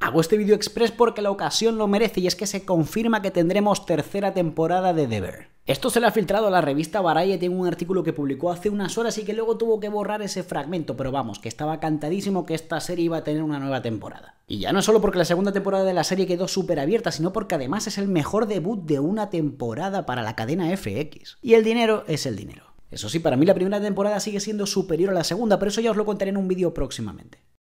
Hago este vídeo express porque la ocasión lo merece y es que se confirma que tendremos tercera temporada de The Esto se le ha filtrado a la revista Variety en un artículo que publicó hace unas horas y que luego tuvo que borrar ese fragmento, pero vamos, que estaba cantadísimo que esta serie iba a tener una nueva temporada. Y ya no solo porque la segunda temporada de la serie quedó súper abierta, sino porque además es el mejor debut de una temporada para la cadena FX. Y el dinero es el dinero. Eso sí, para mí la primera temporada sigue siendo superior a la segunda, pero eso ya os lo contaré en un vídeo próximamente.